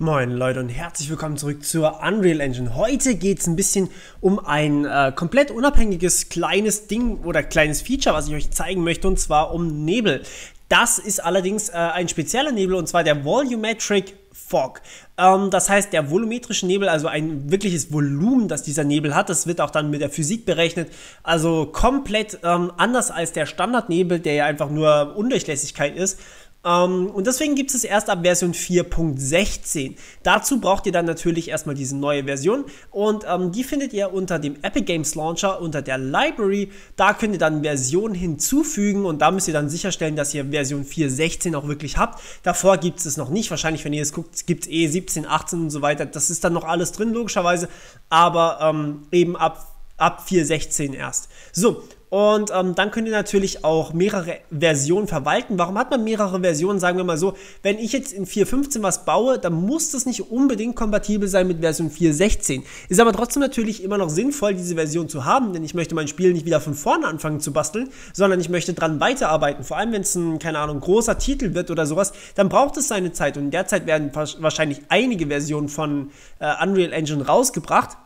Moin Leute und herzlich willkommen zurück zur Unreal Engine. Heute geht es ein bisschen um ein äh, komplett unabhängiges kleines Ding oder kleines Feature, was ich euch zeigen möchte, und zwar um Nebel. Das ist allerdings äh, ein spezieller Nebel und zwar der Volumetric Fog. Ähm, das heißt, der volumetrische Nebel, also ein wirkliches Volumen, das dieser Nebel hat, das wird auch dann mit der Physik berechnet. Also komplett ähm, anders als der Standardnebel, der ja einfach nur Undurchlässigkeit ist. Ähm, und deswegen gibt es erst ab Version 4.16. Dazu braucht ihr dann natürlich erstmal diese neue Version und ähm, die findet ihr unter dem Epic Games Launcher unter der Library. Da könnt ihr dann Versionen hinzufügen und da müsst ihr dann sicherstellen, dass ihr Version 4.16 auch wirklich habt. Davor gibt es es noch nicht. Wahrscheinlich, wenn ihr es guckt, gibt es eh 17, 18 und so weiter. Das ist dann noch alles drin, logischerweise. Aber ähm, eben ab ab 4.16 erst. So, und ähm, dann könnt ihr natürlich auch mehrere Versionen verwalten. Warum hat man mehrere Versionen? Sagen wir mal so, wenn ich jetzt in 4.15 was baue, dann muss das nicht unbedingt kompatibel sein mit Version 4.16. Ist aber trotzdem natürlich immer noch sinnvoll, diese Version zu haben, denn ich möchte mein Spiel nicht wieder von vorne anfangen zu basteln, sondern ich möchte dran weiterarbeiten. Vor allem, wenn es ein, keine Ahnung, großer Titel wird oder sowas, dann braucht es seine Zeit. Und derzeit werden wahrscheinlich einige Versionen von äh, Unreal Engine rausgebracht.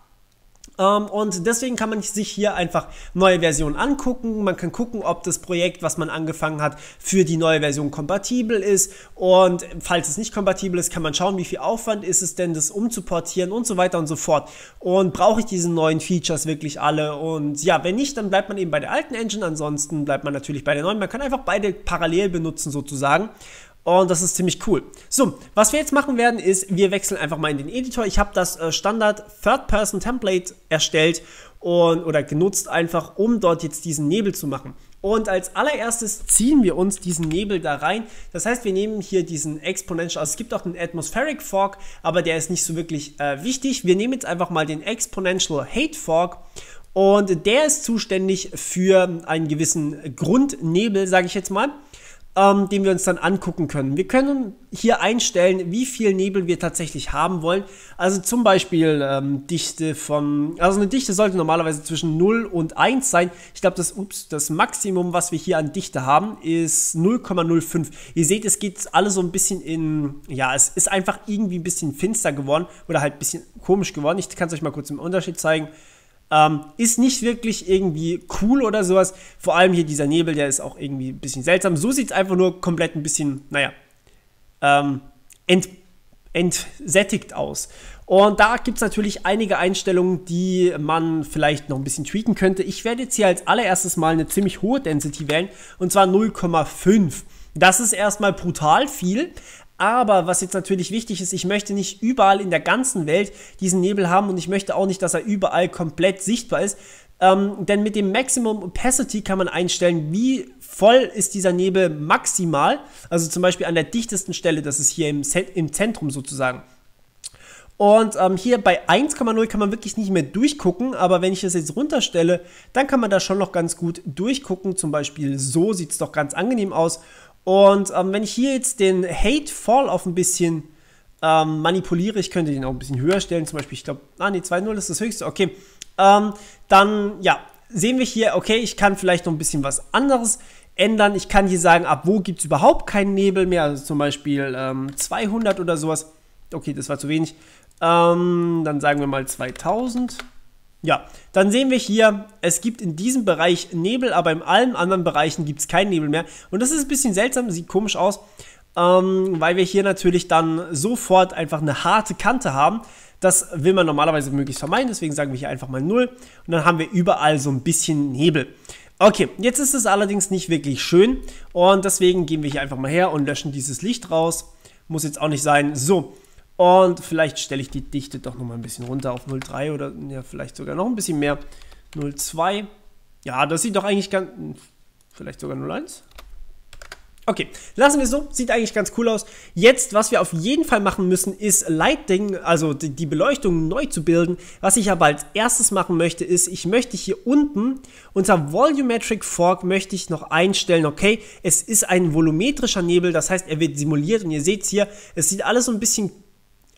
Ähm, und deswegen kann man sich hier einfach neue Versionen angucken. Man kann gucken, ob das Projekt, was man angefangen hat, für die neue Version kompatibel ist. Und falls es nicht kompatibel ist, kann man schauen, wie viel Aufwand ist es denn, das umzuportieren und so weiter und so fort. Und brauche ich diese neuen Features wirklich alle? Und ja, wenn nicht, dann bleibt man eben bei der alten Engine. Ansonsten bleibt man natürlich bei der neuen. Man kann einfach beide parallel benutzen sozusagen. Und das ist ziemlich cool. So, was wir jetzt machen werden, ist, wir wechseln einfach mal in den Editor. Ich habe das äh, Standard Third-Person-Template erstellt und, oder genutzt einfach, um dort jetzt diesen Nebel zu machen. Und als allererstes ziehen wir uns diesen Nebel da rein. Das heißt, wir nehmen hier diesen Exponential, also es gibt auch einen Atmospheric Fog, aber der ist nicht so wirklich äh, wichtig. Wir nehmen jetzt einfach mal den Exponential Hate Fog und der ist zuständig für einen gewissen Grundnebel, sage ich jetzt mal ähm, den wir uns dann angucken können. Wir können hier einstellen, wie viel Nebel wir tatsächlich haben wollen. Also zum Beispiel ähm, Dichte von, also eine Dichte sollte normalerweise zwischen 0 und 1 sein. Ich glaube, das, das Maximum, was wir hier an Dichte haben, ist 0,05. Ihr seht, es geht alles so ein bisschen in, ja, es ist einfach irgendwie ein bisschen finster geworden oder halt ein bisschen komisch geworden. Ich kann es euch mal kurz im Unterschied zeigen. Ähm, ist nicht wirklich irgendwie cool oder sowas. Vor allem hier dieser Nebel, der ist auch irgendwie ein bisschen seltsam. So sieht es einfach nur komplett ein bisschen, naja, ähm, ent, entsättigt aus. Und da gibt es natürlich einige Einstellungen, die man vielleicht noch ein bisschen tweaken könnte. Ich werde jetzt hier als allererstes mal eine ziemlich hohe Density wählen, und zwar 0,5. Das ist erstmal brutal viel, aber was jetzt natürlich wichtig ist, ich möchte nicht überall in der ganzen Welt diesen Nebel haben und ich möchte auch nicht, dass er überall komplett sichtbar ist. Ähm, denn mit dem Maximum Opacity kann man einstellen, wie voll ist dieser Nebel maximal. Also zum Beispiel an der dichtesten Stelle, das ist hier im, im Zentrum sozusagen. Und ähm, hier bei 1,0 kann man wirklich nicht mehr durchgucken, aber wenn ich das jetzt runterstelle, dann kann man da schon noch ganz gut durchgucken. Zum Beispiel so sieht es doch ganz angenehm aus. Und ähm, wenn ich hier jetzt den Hate Fall auf ein bisschen ähm, manipuliere, ich könnte den auch ein bisschen höher stellen, zum Beispiel, ich glaube, ah nee, 2-0 ist das höchste, okay. Ähm, dann, ja, sehen wir hier, okay, ich kann vielleicht noch ein bisschen was anderes ändern. Ich kann hier sagen, ab wo gibt es überhaupt keinen Nebel mehr, also zum Beispiel 200 ähm, oder sowas. Okay, das war zu wenig. Ähm, dann sagen wir mal 2000. Ja, dann sehen wir hier, es gibt in diesem Bereich Nebel, aber in allen anderen Bereichen gibt es keinen Nebel mehr. Und das ist ein bisschen seltsam, sieht komisch aus, ähm, weil wir hier natürlich dann sofort einfach eine harte Kante haben. Das will man normalerweise möglichst vermeiden, deswegen sagen wir hier einfach mal 0 und dann haben wir überall so ein bisschen Nebel. Okay, jetzt ist es allerdings nicht wirklich schön und deswegen gehen wir hier einfach mal her und löschen dieses Licht raus. Muss jetzt auch nicht sein. So, und vielleicht stelle ich die Dichte doch nochmal ein bisschen runter auf 0,3 oder ja, vielleicht sogar noch ein bisschen mehr. 0,2. Ja, das sieht doch eigentlich ganz... Hm, vielleicht sogar 0,1. Okay, lassen wir es so. Sieht eigentlich ganz cool aus. Jetzt, was wir auf jeden Fall machen müssen, ist Lighting, also die, Beleuchtung neu zu bilden. Was ich aber als erstes machen möchte, ist, ich möchte hier unten unter Volumetric Fork möchte ich noch einstellen, okay, es ist ein volumetrischer Nebel, das heißt, er wird simuliert und ihr seht es hier, es sieht alles so ein bisschen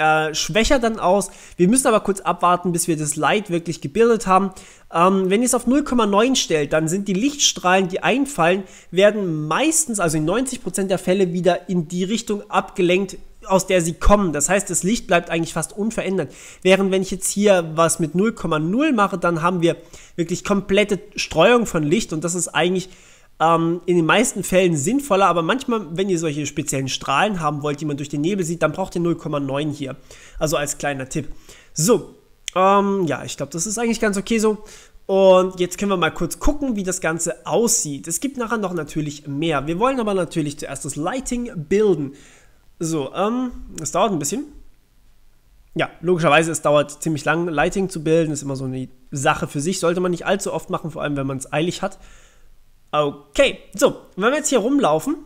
äh, schwächer dann aus. Wir müssen aber kurz abwarten, bis wir das Light wirklich gebildet haben. Ähm, wenn ihr es auf 0,9 stellt, dann sind die Lichtstrahlen, die einfallen, werden meistens, also in 90% der Fälle, wieder in die Richtung abgelenkt, aus der sie kommen. Das heißt, das Licht bleibt eigentlich fast unverändert. Während wenn ich jetzt hier was mit 0,0 mache, dann haben wir wirklich komplette Streuung von Licht und das ist eigentlich ähm, in den meisten Fällen sinnvoller, aber manchmal, wenn ihr solche speziellen Strahlen haben wollt, die man durch den Nebel sieht, dann braucht ihr 0,9 hier. Also als kleiner Tipp. So, ähm, ja, ich glaube, das ist eigentlich ganz okay so. Und jetzt können wir mal kurz gucken, wie das Ganze aussieht. Es gibt nachher noch natürlich mehr. Wir wollen aber natürlich zuerst das Lighting bilden. So, ähm, das dauert ein bisschen. Ja, logischerweise, es dauert ziemlich lang, Lighting zu bilden. Ist immer so eine Sache für sich. Sollte man nicht allzu oft machen, vor allem wenn man es eilig hat. Okay, so, wenn wir jetzt hier rumlaufen,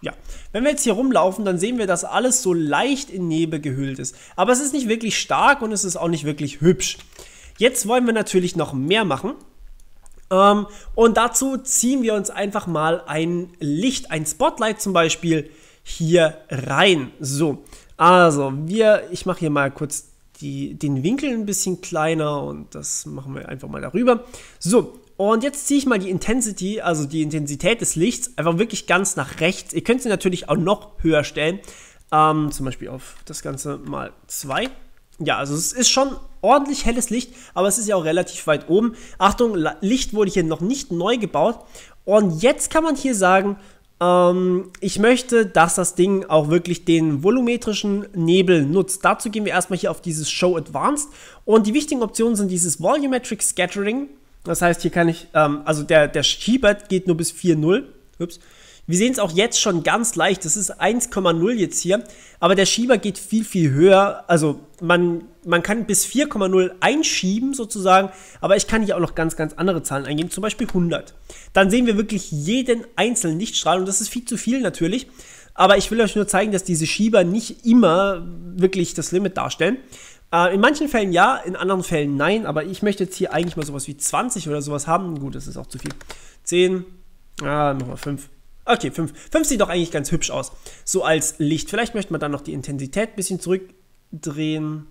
ja, wenn wir jetzt hier rumlaufen, dann sehen wir, dass alles so leicht in Nebel gehüllt ist. Aber es ist nicht wirklich stark und es ist auch nicht wirklich hübsch. Jetzt wollen wir natürlich noch mehr machen. Ähm, und dazu ziehen wir uns einfach mal ein Licht, ein Spotlight zum Beispiel, hier rein. So, also wir, ich mache hier mal kurz die, den Winkel ein bisschen kleiner und das machen wir einfach mal darüber. So, und jetzt ziehe ich mal die Intensity, also die Intensität des Lichts, einfach wirklich ganz nach rechts. Ihr könnt sie natürlich auch noch höher stellen. Ähm, zum Beispiel auf das Ganze mal 2. Ja, also es ist schon ordentlich helles Licht, aber es ist ja auch relativ weit oben. Achtung, Licht wurde hier noch nicht neu gebaut. Und jetzt kann man hier sagen, ähm, ich möchte, dass das Ding auch wirklich den volumetrischen Nebel nutzt. Dazu gehen wir erstmal hier auf dieses Show Advanced. Und die wichtigen Optionen sind dieses Volumetric Scattering das heißt, hier kann ich, ähm, also der, der Schiebert geht nur bis 4.0. Ups. Wir sehen es auch jetzt schon ganz leicht. Das ist 1,0 jetzt hier. Aber der Schieber geht viel, viel höher. Also man, man kann bis 4,0 einschieben sozusagen. Aber ich kann hier auch noch ganz, ganz andere Zahlen eingeben. Zum Beispiel 100. Dann sehen wir wirklich jeden einzelnen Lichtstrahl. Und das ist viel zu viel natürlich. Aber ich will euch nur zeigen, dass diese Schieber nicht immer wirklich das Limit darstellen. Äh, in manchen Fällen ja, in anderen Fällen nein, aber ich möchte jetzt hier eigentlich mal sowas wie 20 oder sowas haben. Gut, das ist auch zu viel. 10, ah, äh, machen 5. Okay, 5. 5 sieht doch eigentlich ganz hübsch aus. So als Licht. Vielleicht möchte man dann noch die Intensität ein bisschen zurückdrehen.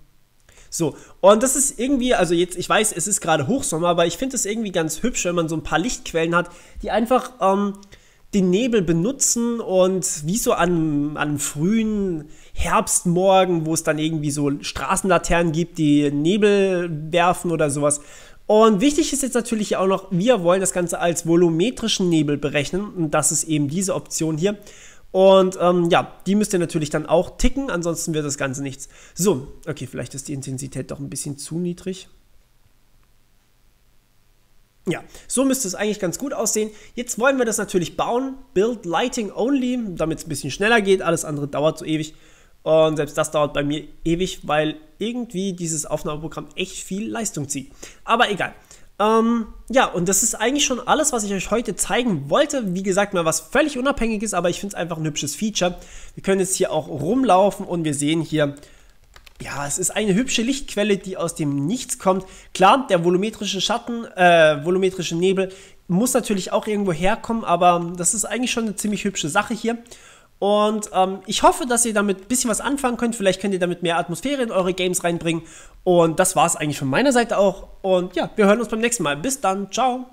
So, und das ist irgendwie, also jetzt, ich weiß, es ist gerade Hochsommer, aber ich finde es irgendwie ganz hübsch, wenn man so ein paar Lichtquellen hat, die einfach ähm, den Nebel benutzen und wie so an, an frühen Herbstmorgen, wo es dann irgendwie so Straßenlaternen gibt, die Nebel werfen oder sowas. Und wichtig ist jetzt natürlich auch noch, wir wollen das Ganze als volumetrischen Nebel berechnen und das ist eben diese Option hier. Und ähm, ja, die müsst ihr natürlich dann auch ticken, ansonsten wird das Ganze nichts. So, okay, vielleicht ist die Intensität doch ein bisschen zu niedrig. Ja, so müsste es eigentlich ganz gut aussehen. Jetzt wollen wir das natürlich bauen. Build Lighting Only, damit es ein bisschen schneller geht. Alles andere dauert so ewig. Und selbst das dauert bei mir ewig, weil irgendwie dieses Aufnahmeprogramm echt viel Leistung zieht. Aber egal. Ähm, ja, und das ist eigentlich schon alles, was ich euch heute zeigen wollte. Wie gesagt, mal was völlig Unabhängiges, aber ich finde es einfach ein hübsches Feature. Wir können jetzt hier auch rumlaufen und wir sehen hier, ja, es ist eine hübsche Lichtquelle, die aus dem Nichts kommt. Klar, der volumetrische Schatten, äh, volumetrische Nebel muss natürlich auch irgendwo herkommen, aber das ist eigentlich schon eine ziemlich hübsche Sache hier. Und ähm, ich hoffe, dass ihr damit ein bisschen was anfangen könnt. Vielleicht könnt ihr damit mehr Atmosphäre in eure Games reinbringen. Und das war es eigentlich von meiner Seite auch. Und ja, wir hören uns beim nächsten Mal. Bis dann. Ciao.